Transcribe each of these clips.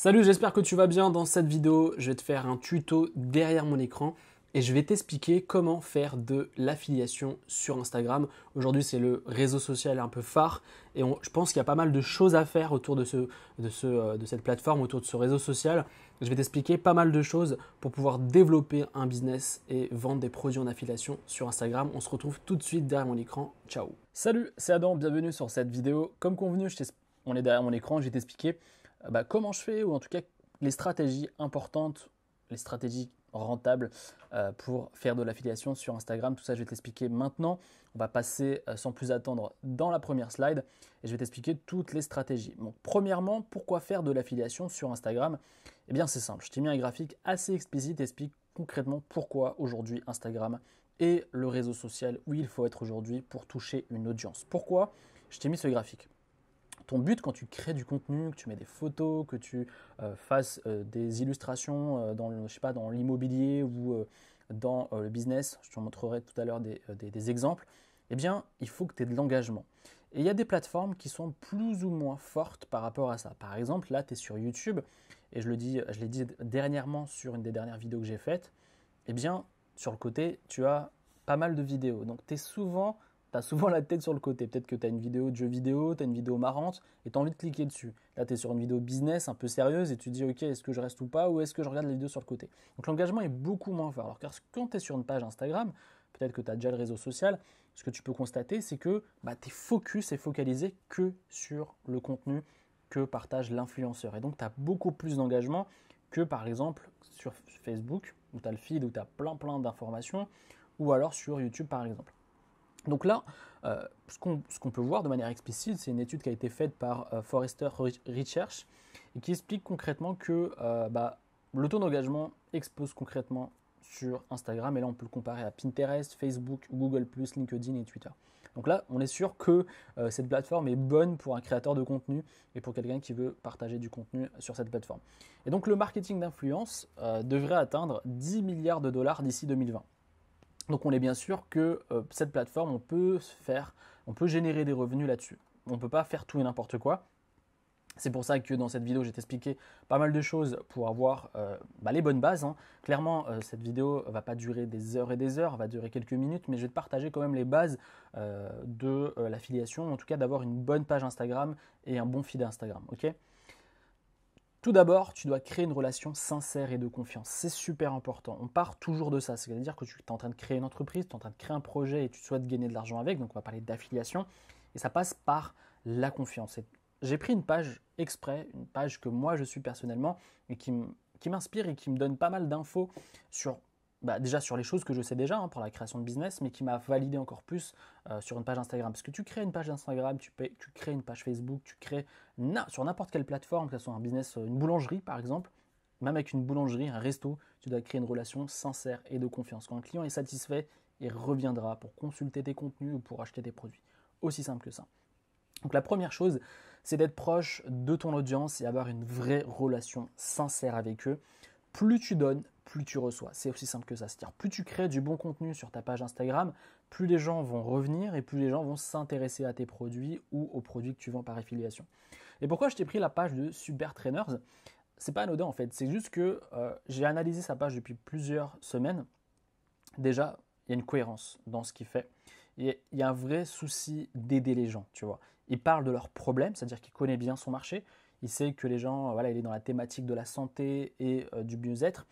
Salut, j'espère que tu vas bien. Dans cette vidéo, je vais te faire un tuto derrière mon écran et je vais t'expliquer comment faire de l'affiliation sur Instagram. Aujourd'hui, c'est le réseau social un peu phare et je pense qu'il y a pas mal de choses à faire autour euh, de, cette plateforme, autour de ce réseau social. Je vais t'expliquer pas mal de choses pour pouvoir développer un business et vendre des produits en affiliation sur Instagram. On se retrouve tout de suite derrière mon écran. Ciao. Salut, c'est Adam, bienvenue sur cette vidéo. Comme convenu, on est derrière mon écran, je vais t'expliquer euh, bah, comment je fais, ou en tout cas les stratégies importantes, les stratégies rentables euh, pour faire de l'affiliation sur Instagram. Tout ça, je vais t'expliquer maintenant. On va passer euh, sans plus attendre dans la première slide et je vais t'expliquer toutes les stratégies. premièrement, pourquoi faire de l'affiliation sur Instagram Eh bien, c'est simple. Je t'ai mis un graphique assez explicite explique concrètement pourquoi aujourd'hui Instagram est le réseau social où il faut être aujourd'hui pour toucher une audience. Pourquoi Je t'ai mis ce graphique ton but quand tu crées du contenu, que tu mets des photos, que tu euh, fasses euh, des illustrations euh, dans je sais pas, dans l'immobilier ou dans le business, je te montrerai tout à l'heure des, exemples, eh bien, il faut que tu aies de l'engagement. Et il y a des plateformes qui sont plus ou moins fortes par rapport à ça. Par exemple, là, tu es sur YouTube, et je je l'ai dit dernièrement sur une des dernières vidéos que j'ai faites, eh bien, sur le côté, tu as pas mal de vidéos. Donc, tu es souvent t'as souvent la tête sur le côté. Peut-être que tu as une vidéo de jeu vidéo, tu as une vidéo marrante et t'as envie de cliquer dessus. Là, tu es sur une vidéo business un peu sérieuse et tu dis, ok, est-ce que je reste ou pas ou est-ce que je regarde la vidéo sur le côté. Donc l'engagement est beaucoup moins fort. Alors quand tu es sur une page Instagram, peut-être que tu as déjà le réseau social, ce que tu peux constater, c'est que bah, tu focus et focalisé que sur le contenu que partage l'influenceur. Et donc, tu as beaucoup plus d'engagement que par exemple sur Facebook, où tu as le feed, où tu as plein plein d'informations, ou alors sur YouTube par exemple. Donc là, euh, ce qu'on peut voir de manière explicite, c'est une étude qui a été faite par euh, Forrester Research et qui explique concrètement que euh, bah, le taux d'engagement expose concrètement sur Instagram. Et là, on peut le comparer à Pinterest, Facebook, Google, LinkedIn et Twitter. Donc là, on est sûr que cette plateforme est bonne pour un créateur de contenu et pour quelqu'un qui veut partager du contenu sur cette plateforme. Et donc le marketing d'influence devrait atteindre 10 milliards de dollars d'ici 2020. Donc on est bien sûr que euh, cette plateforme, on peut faire, on peut générer des revenus là-dessus. On ne peut pas faire tout et n'importe quoi. C'est pour ça que dans cette vidéo, j'ai expliqué pas mal de choses pour avoir euh, bah, les bonnes bases. Hein. Clairement, euh, cette vidéo va pas durer des heures et des heures, va durer quelques minutes, mais je vais te partager quand même les bases de l'affiliation, en tout cas d'avoir une bonne page Instagram et un bon feed Instagram. ok tout d'abord, tu dois créer une relation sincère et de confiance. C'est super important. On part toujours de ça. C'est-à-dire que tu es en train de créer une entreprise, tu es en train de créer un projet et tu souhaites gagner de l'argent avec. Donc on va parler d'affiliation. Et ça passe par la confiance. J'ai pris une page exprès, une page que moi je suis personnellement et qui m'inspire et qui me donne pas mal d'infos sur bah, déjà sur les choses que je sais déjà hein, pour la création de business, mais qui m'a validé encore plus euh, sur une page Instagram. Parce que tu crées une page Instagram, tu, crées une page Facebook, tu crées sur n'importe quelle plateforme, que ce soit un business, euh, une boulangerie par exemple, même avec une boulangerie, un resto, tu dois créer une relation sincère et de confiance. Quand un client est satisfait, il reviendra pour consulter tes contenus ou pour acheter tes produits. Aussi simple que ça. Donc la première chose, c'est d'être proche de ton audience et avoir une vraie relation sincère avec eux. Plus tu donnes, plus tu reçois. C'est aussi simple que ça. C'est-à-dire, plus tu crées du bon contenu sur ta page Instagram, plus les gens vont revenir et plus les gens vont s'intéresser à tes produits ou aux produits que tu vends par affiliation. Et pourquoi je t'ai pris la page de Super Trainers C'est pas anodin en fait. C'est juste que euh, j'ai analysé sa page depuis plusieurs semaines. Déjà, il y a une cohérence dans ce qu'il fait. Et il y a un vrai souci d'aider les gens, tu vois. Il parle de leurs problèmes, c'est-à-dire qu'il connaît bien son marché. Il sait que les gens, euh, voilà, il est dans la thématique de la santé et euh, du bien être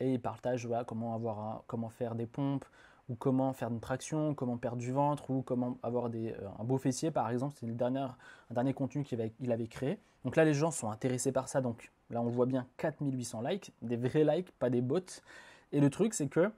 Et il partage voilà, comment, avoir comment faire des pompes, ou comment faire une traction, comment perdre du ventre, ou comment avoir des, euh, un beau fessier, par exemple. C'est le dernier, dernier contenu qu'il avait, avait créé. Donc là, les gens sont intéressés par ça. Donc là, on voit bien 4800 likes, des vrais likes, pas des bots. Et le truc, c'est que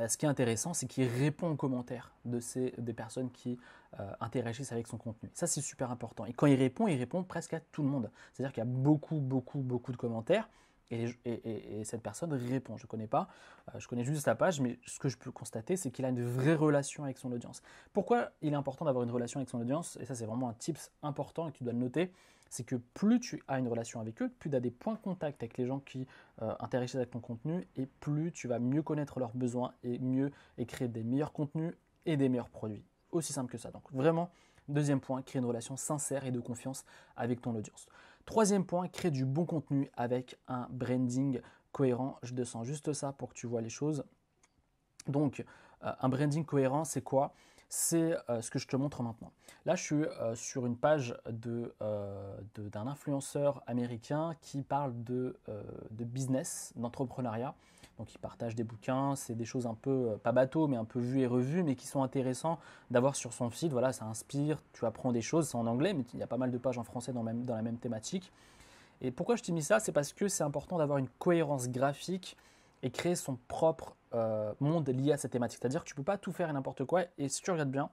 euh, ce qui est intéressant, c'est qu'il répond aux commentaires de ces, des personnes qui euh, interagissent avec son contenu. Ça, c'est super important. Et quand il répond, il répond presque à tout le monde. C'est-à-dire qu'il y a beaucoup, beaucoup, beaucoup de commentaires. Et, cette personne répond. Je ne connais pas, euh, je connais juste sa page, mais ce que je peux constater, c'est qu'il a une vraie relation avec son audience. Pourquoi il est important d'avoir une relation avec son audience Et ça, c'est vraiment un tips important et que tu dois noter c'est que plus tu as une relation avec eux, plus tu as des points de contact avec les gens qui euh, intéressent avec ton contenu, et plus tu vas mieux connaître leurs besoins et mieux et créer des meilleurs contenus et des meilleurs produits. Aussi simple que ça. Donc vraiment, deuxième point, créer une relation sincère et de confiance avec ton audience. Troisième point, créer du bon contenu avec un branding cohérent. Je descends juste ça pour que tu vois les choses. Donc, euh, un branding cohérent, c'est quoi c'est euh, ce que je te montre maintenant. Là, je suis euh, sur une page d'un euh, de, d'un influenceur américain qui parle de, de business, d'entrepreneuriat. Donc, il partage des bouquins, c'est des choses un peu, pas bateau, mais un peu vues et revues, mais qui sont intéressants d'avoir sur son feed. Voilà, ça inspire, tu apprends des choses, c'est en anglais, mais il y a pas mal de pages en français dans, même, dans la même thématique. Et pourquoi je t'ai mis ça C'est parce que c'est important d'avoir une cohérence graphique et créer son propre euh, monde lié à cette thématique. C'est-à-dire que tu peux pas tout faire et n'importe quoi. Et si tu regardes bien,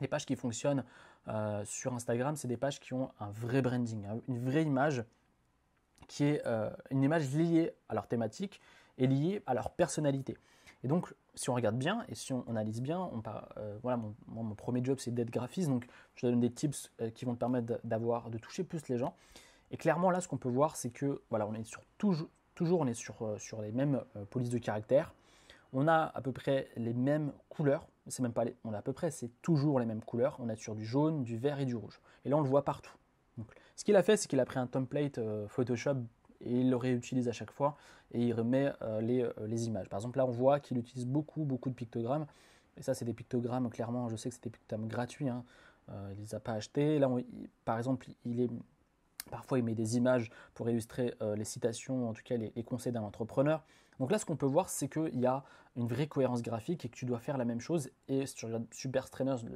les pages qui fonctionnent euh, sur Instagram, c'est des pages qui ont un vrai branding, hein, une vraie image qui est euh, une image liée à leur thématique et liée à leur personnalité. Et donc, si on regarde bien et si on analyse bien, voilà, mon, premier job c'est d'être graphiste, donc je donne des tips qui vont te permettre d'avoir, de toucher plus les gens. Et clairement là, ce qu'on peut voir, c'est que voilà, on est sur toujours, on est sur, sur les mêmes polices de caractère, on a à peu près les mêmes couleurs. C'est même pas on a à peu près, c'est toujours les mêmes couleurs. On a sur du jaune, du vert et du rouge. Et là, on le voit partout. ce qu'il a fait, c'est qu'il a pris un template euh, Photoshop et il le réutilise à chaque fois et il remet euh, euh, les, images. Par exemple, là, on voit qu'il utilise beaucoup, beaucoup de pictogrammes. Et ça, c'est des pictogrammes, clairement, je sais que c'était des pictogrammes gratuits. Hein. il les a pas achetés. Là, par exemple, il est, parfois, il met des images pour illustrer les citations, en tout cas, les conseils d'un entrepreneur. Donc là, ce qu'on peut voir, c'est qu'il y a une vraie cohérence graphique et que tu dois faire la même chose. Et si tu Super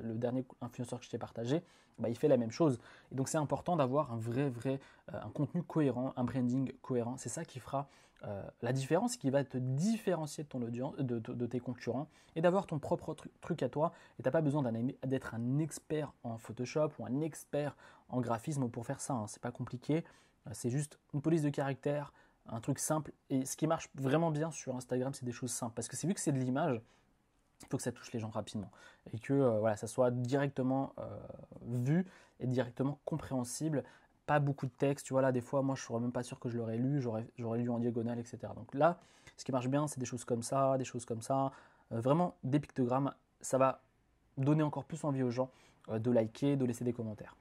le dernier influenceur que je t'ai partagé, bah, il fait la même chose. Et donc c'est important d'avoir un vrai, vrai, euh, un contenu cohérent, un branding cohérent. C'est ça qui fera euh, la différence, qui va te différencier de ton audience, de, tes concurrents, et d'avoir ton propre truc à toi. Et n'as pas besoin d'être un expert en Photoshop ou un expert en graphisme pour faire ça. Ce hein. C'est pas compliqué. Euh, c'est juste une police de caractère, un truc simple. Et ce qui marche vraiment bien sur Instagram, c'est des choses simples. Parce que c'est vu que c'est de l'image, il faut que ça touche les gens rapidement. Et que euh, voilà, ça soit directement euh, vu et directement compréhensible. Pas beaucoup de texte, tu vois là, des fois, moi je serais même pas sûr que je l'aurais lu, j'aurais lu en diagonale, etc. Donc là, ce qui marche bien, c'est des choses comme ça, des choses comme ça. Euh, vraiment, des pictogrammes, ça va donner encore plus envie aux gens de liker, de laisser des commentaires.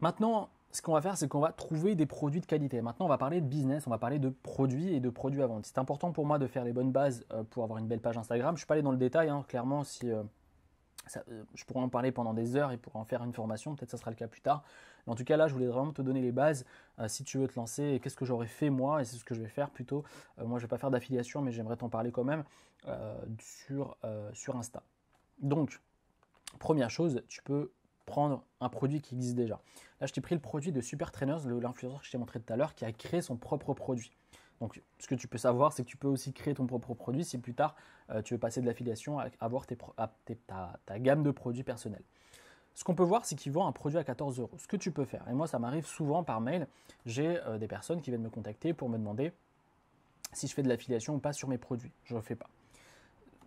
Maintenant, ce qu'on va faire, c'est qu'on va trouver des produits de qualité. Maintenant, on va parler de business, on va parler de produits et de produits à vendre. C'est important pour moi de faire les bonnes bases euh, pour avoir une belle page Instagram. Je ne suis pas allé dans le détail, hein. clairement, si euh, euh, je pourrais en parler pendant des heures et pour en faire une formation, peut-être ça sera le cas plus tard. Mais en tout cas, là, je voulais vraiment te donner les bases si tu veux te lancer et qu'est-ce que j'aurais fait moi, et c'est ce que je vais faire plutôt. moi, je ne vais pas faire d'affiliation, mais j'aimerais t'en parler quand même sur, sur Insta. Donc, première chose, tu peux prendre un produit qui existe déjà. Là, je t'ai pris le produit de Super Trainers, l'influenceur que je t'ai montré tout à l'heure, qui a créé son propre produit. Donc, ce que tu peux savoir, c'est que tu peux aussi créer ton propre produit si plus tard euh, tu veux passer de l'affiliation à avoir ta, gamme de produits personnels. Ce qu'on peut voir, c'est qu'ils vend un produit à 14 euros. Ce que tu peux faire, et moi ça m'arrive souvent par mail, j'ai euh, des personnes qui viennent me contacter pour me demander si je fais de l'affiliation ou pas sur mes produits. Je ne le fais pas,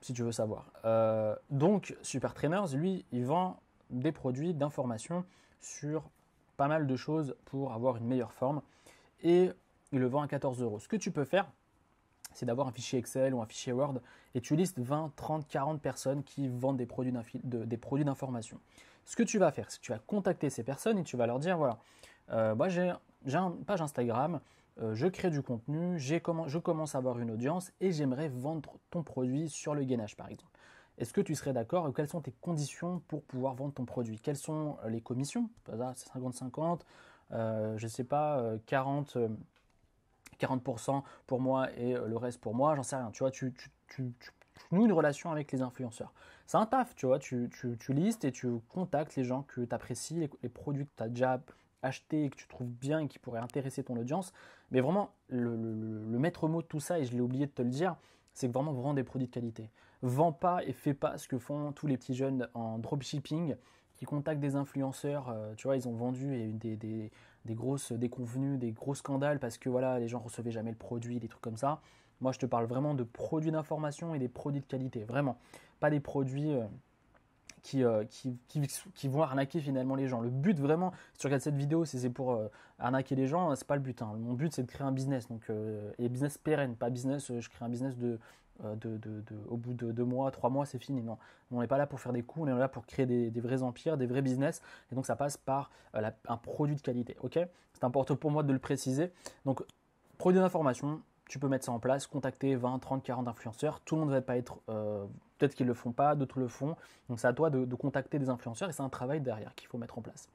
si tu veux savoir. Euh, donc, Super Trainers, lui, il vend des produits, d'information sur pas mal de choses pour avoir une meilleure forme. Et il le vend à 14 euros. Ce que tu peux faire, c'est d'avoir un fichier Excel ou un fichier Word et tu listes 20, 30, 40 personnes qui vendent des produits, d'information. Ce que tu vas faire, c'est que tu vas contacter ces personnes et tu vas leur dire voilà, euh, moi j'ai, une page Instagram, euh, je crée du contenu, je commence à avoir une audience et j'aimerais vendre ton produit sur le gainage par exemple. Est-ce que tu serais d'accord Quelles sont tes conditions pour pouvoir vendre ton produit Quelles sont euh, les commissions bah, C'est 50-50, euh, je ne sais pas, 40, euh, 40% pour moi et le reste pour moi, j'en sais rien. Tu vois, tu, tu, nous une relation avec les influenceurs. C'est un taf, tu vois, tu, tu, listes et tu contactes les gens que tu apprécies, les, produits que tu as déjà achetés et que tu trouves bien et qui pourraient intéresser ton audience. Mais vraiment, le, maître mot de tout ça, et je l'ai oublié de te le dire, c'est que vraiment vendre des produits de qualité vends pas et fais pas ce que font tous les petits jeunes en dropshipping qui contactent des influenceurs. Euh, tu vois, ils ont vendu et des, des, des grosses déconvenues, des, gros scandales parce que voilà, les gens recevaient jamais le produit, des trucs comme ça. Moi, je te parle vraiment de produits d'information et des produits de qualité, vraiment. Pas des produits. Euh, euh, qui, qui, qui, vont arnaquer finalement les gens. Le but vraiment, si tu regardes cette vidéo, c'est pour arnaquer les gens, hein, c'est pas le but. Hein. Mon but c'est de créer un business, donc et business pérenne, pas business, je crée un business de, euh, au bout de deux mois, trois mois, c'est fini. Non, on n'est pas là pour faire des coups, on est là pour créer des, vrais empires, des vrais business. Et donc ça passe par euh, un produit de qualité. Ok C'est important pour moi de le préciser. Donc, produit d'information, tu peux mettre ça en place, contacter 20, 30, 40 influenceurs. Tout le monde ne va pas être. Euh, peut-être qu'ils ne le font pas, d'autres le font. Donc c'est à toi de, contacter des influenceurs et c'est un travail derrière qu'il faut mettre en place.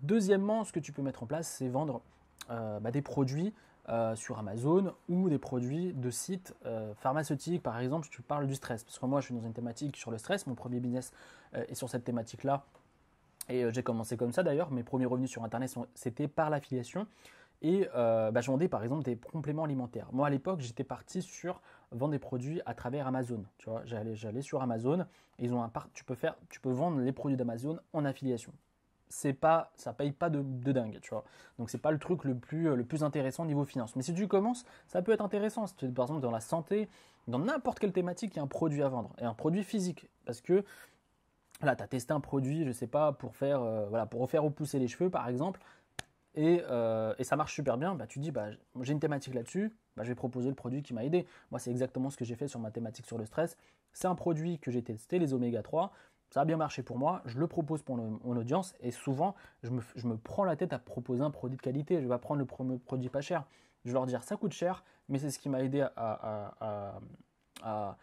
Deuxièmement, ce que tu peux mettre en place, c'est vendre bah, des produits euh, sur Amazon ou des produits de sites euh, pharmaceutiques. Par exemple, tu parles du stress, parce que moi je suis dans une thématique sur le stress, mon premier business euh, est sur cette thématique-là. Et j'ai commencé comme ça d'ailleurs, mes premiers revenus sur Internet, c'était par l'affiliation. Et bah, je vendais par exemple des compléments alimentaires. Moi à l'époque, j'étais parti sur vendre des produits à travers Amazon. Tu vois, j'allais sur Amazon, ils ont un tu peux faire, tu peux vendre les produits d'Amazon en affiliation c'est pas, ça paye pas de, dingue, tu vois. Donc c'est pas le truc le plus, euh, le plus intéressant niveau finance. Mais si tu commences, ça peut être intéressant. tu par exemple dans la santé, dans n'importe quelle thématique, il y a un produit à vendre et un produit physique, parce que là, tu as testé un produit, je sais pas, pour faire, euh, voilà, pour refaire repousser les cheveux, par exemple. Euh, et, ça marche super bien, bah, tu dis bah, j'ai une thématique là-dessus, bah, je vais proposer le produit qui m'a aidé. Moi, c'est exactement ce que j'ai fait sur ma thématique sur le stress. C'est un produit que j'ai testé, les oméga 3. Ça a bien marché pour moi, je le propose pour mon audience et souvent je me, je me prends la tête à proposer un produit de qualité. Je vais prendre le premier produit pas cher. Je vais leur dire ça coûte cher, mais c'est ce qui m'a aidé à, à,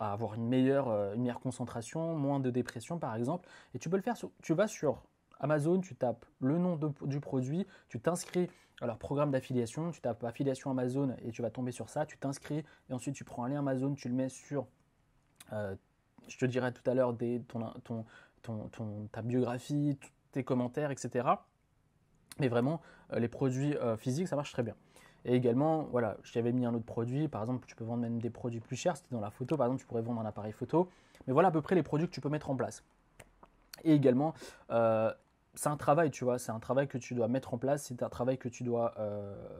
avoir euh, une meilleure, concentration, moins de dépression par exemple. Et tu peux le faire, tu vas sur Amazon, tu tapes le nom du produit, tu t'inscris à leur programme d'affiliation, tu tapes affiliation Amazon et tu vas tomber sur ça, tu t'inscris et ensuite tu prends un lien Amazon, tu le mets sur euh, je te dirai tout à l'heure ton, ta biographie, tes commentaires, etc. Mais vraiment, euh, les produits euh, physiques, ça marche très bien. Et également, voilà, je t'avais mis un autre produit. Par exemple, tu peux vendre même des produits plus chers. C'était dans la photo. Par exemple, tu pourrais vendre un appareil photo. Mais voilà à peu près les produits que tu peux mettre en place. Et également, euh, c'est un travail, tu vois. C'est un travail que tu dois mettre en place. C'est un travail que tu dois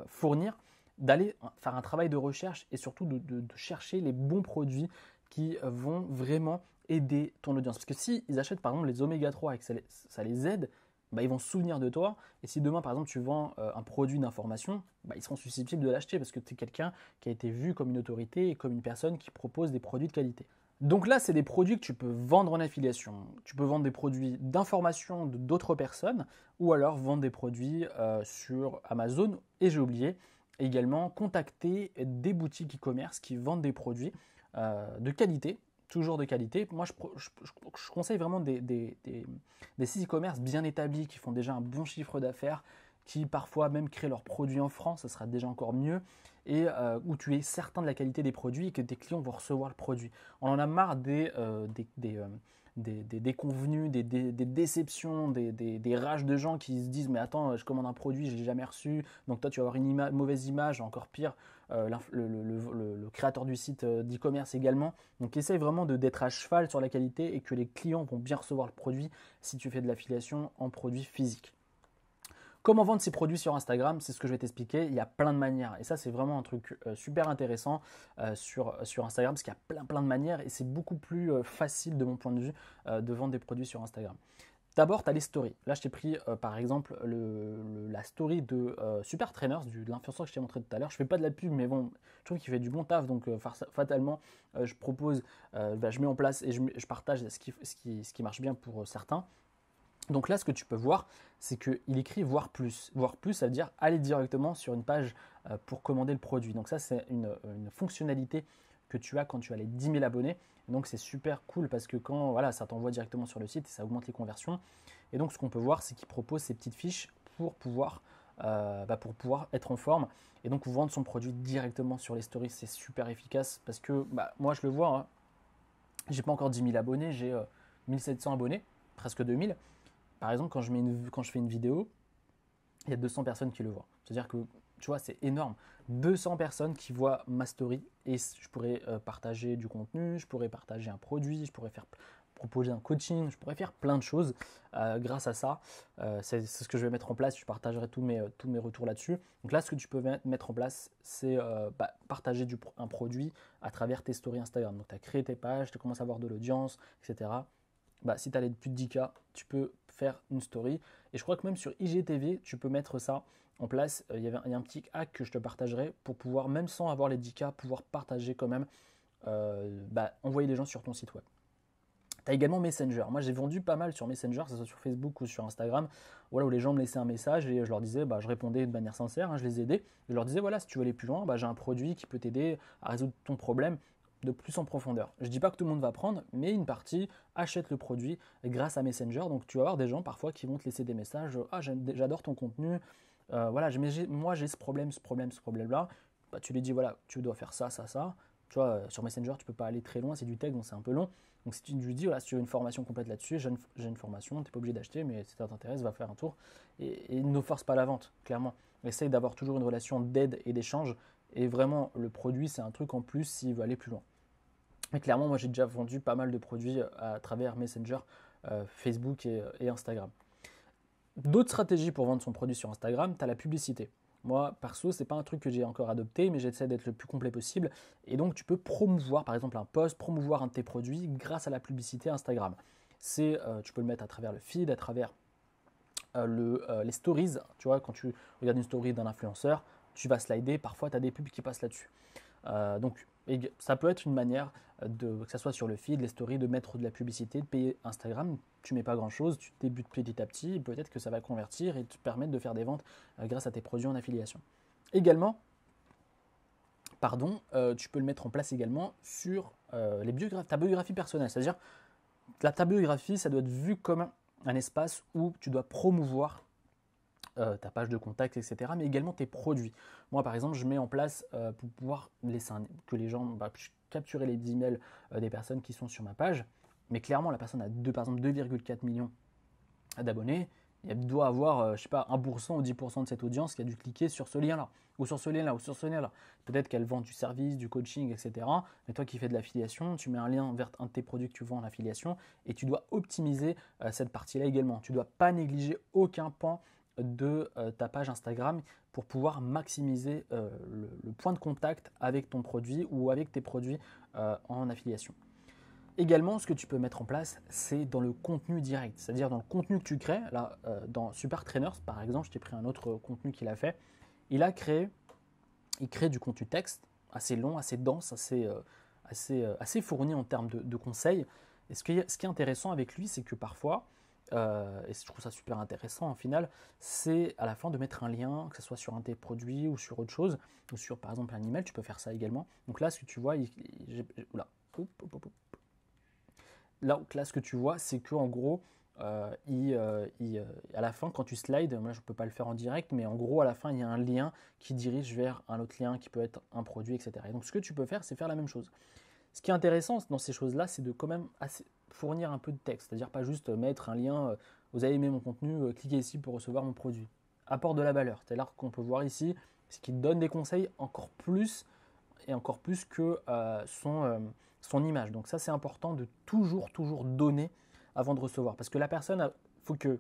fournir. D'aller faire un travail de recherche et surtout de, de chercher les bons produits, qui vont vraiment aider ton audience. Parce que si ils achètent par exemple les oméga 3 et que ça les, aide, bah, ils vont se souvenir de toi. Et si demain, par exemple, tu vends euh, un produit d'information, bah, ils seront susceptibles de l'acheter parce que tu es quelqu'un qui a été vu comme une autorité et comme une personne qui propose des produits de qualité. Donc là, c'est des produits que tu peux vendre en affiliation. Tu peux vendre des produits d'information d'autres personnes ou alors vendre des produits euh, sur Amazon. Et j'ai oublié également contacter des boutiques e-commerce qui vendent des produits euh, de qualité, toujours de qualité. Moi, je, conseille vraiment des, des, sites e-commerce bien établis qui font déjà un bon chiffre d'affaires, qui parfois même créent leurs produits en France, ce sera déjà encore mieux, et euh, où tu es certain de la qualité des produits et que tes clients vont recevoir le produit. On en a marre des, euh, des, des, des, des, déceptions, des, rages de gens qui se disent mais attends, je commande un produit, je l'ai jamais reçu, donc toi tu vas avoir une mauvaise image, encore pire, euh, le, créateur du site euh, d'e-commerce également. Donc essaye vraiment d'être à cheval sur la qualité et que les clients vont bien recevoir le produit si tu fais de l'affiliation en produits physiques. Comment vendre ces produits sur Instagram C'est ce que je vais t'expliquer. Il y a plein de manières. Et ça, c'est vraiment un truc euh, super intéressant sur, Instagram, parce qu'il y a plein, plein de manières. Et c'est beaucoup plus facile, de mon point de vue, de vendre des produits sur Instagram. D'abord, tu as les stories. Là, je t'ai pris euh, par exemple la story de euh, Super Trainers, du, de l'influenceur que je t'ai montré tout à l'heure. Je fais pas de la pub, mais bon, je trouve qu'il fait du bon taf. Donc, euh, fatalement, je propose, bah, je mets en place et je, partage ce qui, ce, qui, marche bien pour certains. Donc là, ce que tu peux voir, c'est qu'il écrit voir plus. Voir plus, ça veut dire aller directement sur une page pour commander le produit. Donc ça, c'est une fonctionnalité que tu as quand tu as les 10 000 abonnés. donc c'est super cool parce que quand voilà, ça t'envoie directement sur le site et ça augmente les conversions. Et donc ce qu'on peut voir, c'est qu'il propose ces petites fiches pour pouvoir, euh, bah, pour pouvoir être en forme et donc vendre son produit directement sur les stories. C'est super efficace parce que bah, moi je le vois, hein. j'ai pas encore 10 000 abonnés, j'ai 1700 euh, abonnés, presque 2000. Par exemple, quand je, mets une, quand je fais une vidéo, il y a 200 personnes qui le voient. C'est-à-dire que tu vois, c'est énorme. 200 personnes qui voient ma story et je pourrais euh, partager du contenu, je pourrais partager un produit, je pourrais faire proposer un coaching, je pourrais faire plein de choses euh, grâce à ça. Euh, c'est ce que je vais mettre en place, je partagerai tous mes, tous mes retours là-dessus. Donc là, ce que tu peux mettre en place, c'est bah, partager un produit à travers tes stories Instagram. Donc tu as créé tes pages, tu commences à avoir de l'audience, etc. Bah, si tu as les plus de 10K, tu peux faire une story. Et je crois que même sur IGTV, tu peux mettre ça en place. Euh, il y avait un, a un petit hack que je te partagerai pour pouvoir, même sans avoir les 10K, pouvoir partager quand même, euh, bah, envoyer des gens sur ton site web. Tu as également Messenger. Moi, j'ai vendu pas mal sur Messenger, que ce soit sur Facebook ou sur Instagram, voilà, où les gens me laissaient un message et je leur disais, bah, je répondais de manière sincère, hein, je les aidais. Je leur disais, voilà, si tu veux aller plus loin, bah, j'ai un produit qui peut t'aider à résoudre ton problème de plus en profondeur. Je dis pas que tout le monde va prendre, mais une partie achète le produit grâce à Messenger. Donc tu vas avoir des gens parfois qui vont te laisser des messages, ah j'adore ton contenu, euh, voilà, moi j'ai ce problème, ce problème, ce problème-là. Bah, tu lui dis, voilà, tu dois faire ça, ça, ça. Tu vois, euh, sur Messenger, tu ne peux pas aller très loin, c'est du tech, donc c'est un peu long. Donc si tu lui dis, voilà, si tu veux une formation complète là-dessus, j'ai une, formation, tu n'es pas obligé d'acheter, mais si ça t'intéresse, va faire un tour. Et, ne force pas la vente, clairement. Essaye d'avoir toujours une relation d'aide et d'échange. Et vraiment, le produit, c'est un truc en plus s'il veut aller plus loin. Mais clairement, moi j'ai déjà vendu pas mal de produits euh, à travers Messenger, Facebook et Instagram d'autres stratégies pour vendre son produit sur Instagram, tu as la publicité. Moi, perso, c'est pas un truc que j'ai encore adopté, mais j'essaie d'être le plus complet possible. Et donc, tu peux promouvoir, par exemple, un post, promouvoir un de tes produits grâce à la publicité Instagram. C'est, euh, tu peux le mettre à travers le feed, à travers euh, le, euh, les stories. Tu vois, quand tu regardes une story d'un influenceur, tu vas slider. Parfois, tu as des pubs qui passent là-dessus. donc, ça peut être une manière, euh, de, que ce soit sur le feed, les stories, de mettre de la publicité, de payer Instagram. Tu mets pas grand-chose, tu débutes petit à petit, peut-être que ça va convertir et te permettre de faire des ventes euh, grâce à tes produits en affiliation. Également, pardon, euh, tu peux le mettre en place également sur les ta biographie personnelle. C'est-à-dire, ta biographie, ça doit être vu comme un espace où tu dois promouvoir euh, ta page de contact, etc. Mais également tes produits. Moi, par exemple, je mets en place euh, pour pouvoir laisser que les gens bah, capturer les emails euh, des personnes qui sont sur ma page. Mais clairement, la personne a deux, par exemple 2,4 millions d'abonnés. Elle doit avoir, je sais pas, 1% ou 10% de cette audience qui a dû cliquer sur ce lien-là, ou sur ce lien-là, ou sur ce lien-là. Peut-être qu'elle vend du service, du coaching, etc. Mais toi qui fais de l'affiliation, tu mets un lien vers un de tes produits que tu vends en affiliation et tu dois optimiser cette partie-là également. Tu ne dois pas négliger aucun pan de euh, ta page Instagram pour pouvoir maximiser euh, le, point de contact avec ton produit ou avec tes produits euh, en affiliation. Également, ce que tu peux mettre en place, c'est dans le contenu direct, c'est-à-dire dans le contenu que tu crées. Là, dans Super Trainers, par exemple, je t'ai pris un autre contenu qu'il a fait. Il a créé, il crée du contenu texte assez long, assez dense, assez, assez, assez fourni en termes de, conseils. Et ce ce qui est intéressant avec lui, c'est que parfois, euh, et je trouve ça super intéressant en final, c'est à la fin de mettre un lien, que ce soit sur un des produits ou sur autre chose, ou sur par exemple un email, tu peux faire ça également. Donc là, ce que tu vois, là, ce que tu vois, c'est que en gros, euh, euh, à la fin, quand tu slides, moi je ne peux pas le faire en direct, mais en gros, à la fin, il y a un lien qui dirige vers un autre lien qui peut être un produit, etc. donc, ce que tu peux faire, c'est faire la même chose. Ce qui est intéressant dans ces choses-là, c'est de quand même assez, fournir un peu de texte, c'est-à-dire pas juste euh, mettre un lien, euh, vous avez aimé mon contenu, euh, cliquez ici pour recevoir mon produit. Apporte de la valeur, cest à qu'on peut voir ici, ce qui donne des conseils encore plus et encore plus que son, son image. Donc ça c'est important de toujours, toujours donner avant de recevoir, parce que la personne, il faut que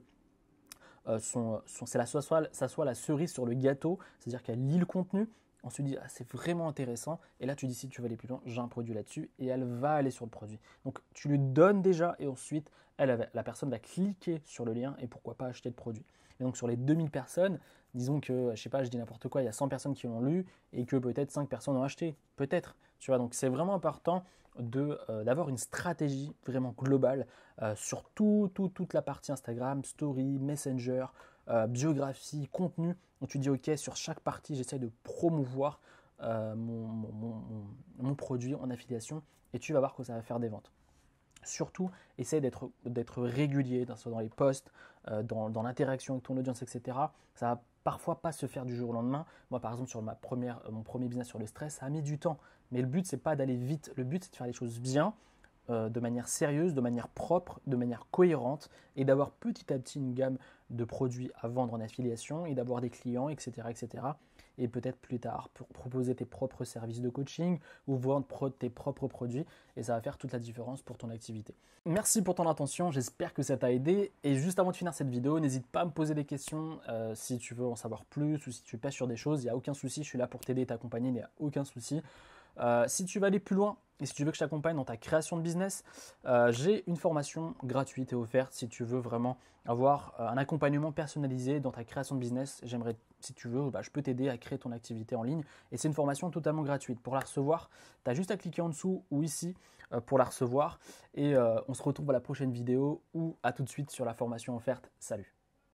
son, son, c'est la, soit, ça soit la cerise sur le gâteau, c'est-à-dire qu'elle lit le contenu, on se dit ah, c'est vraiment intéressant et là tu dis si tu veux aller plus loin, j'ai un produit là-dessus et elle va aller sur le produit. Donc tu lui donnes déjà et ensuite elle, la personne va cliquer sur le lien et pourquoi pas acheter le produit. Et donc sur les 2000 personnes, disons que, je sais pas, je dis n'importe quoi, il y a 100 personnes qui l'ont lu et que peut-être 5 personnes ont acheté. Peut-être. Tu vois, donc c'est vraiment important euh, d'avoir une stratégie vraiment globale euh, sur tout, toute la partie Instagram, Story, Messenger, euh, biographie, contenu, où tu dis, ok, sur chaque partie, j'essaie de promouvoir euh, mon, produit en affiliation, et tu vas voir que ça va faire des ventes. Surtout, essaie d'être, d'être régulier, soit dans les posts, euh, dans, dans l'interaction avec ton audience, etc. Ça va parfois pas se faire du jour au lendemain. Moi, par exemple, sur ma première, mon premier business sur le stress, ça a mis du temps. Mais le but, c'est pas d'aller vite. Le but, c'est de faire les choses bien euh, de manière sérieuse, de manière propre, de manière cohérente, et d'avoir petit à petit une gamme de produits à vendre en affiliation, et d'avoir des clients, etc. etc. et peut-être plus tard pour proposer tes propres services de coaching ou vendre tes propres produits, et ça va faire toute la différence pour ton activité. Merci pour ton attention, j'espère que ça t'a aidé, et juste avant de finir cette vidéo, n'hésite pas à me poser des questions euh, si tu veux en savoir plus ou si tu pas sur des choses, il n'y a aucun souci, je suis là pour t'aider et t'accompagner, il n'y a aucun souci. Euh, si tu veux aller plus loin et si tu veux que je t'accompagne dans ta création de business, euh, j'ai une formation gratuite et offerte si tu veux vraiment avoir euh, un accompagnement personnalisé dans ta création de business. J'aimerais, si tu veux, bah, je peux t'aider à créer ton activité en ligne. Et c'est une formation totalement gratuite. Pour la recevoir, tu as juste à cliquer en dessous ou ici pour la recevoir. Et on se retrouve à la prochaine vidéo ou à tout de suite sur la formation offerte. Salut